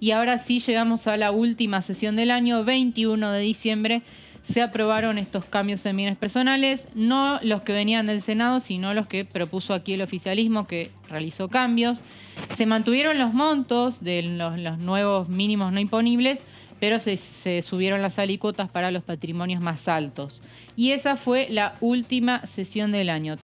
Y ahora sí llegamos a la última sesión del año, 21 de diciembre. Se aprobaron estos cambios en bienes personales, no los que venían del Senado, sino los que propuso aquí el oficialismo, que realizó cambios. Se mantuvieron los montos de los, nuevos mínimos no imponibles, pero se, se, subieron las alícuotas para los patrimonios más altos. Y esa fue la última sesión del año.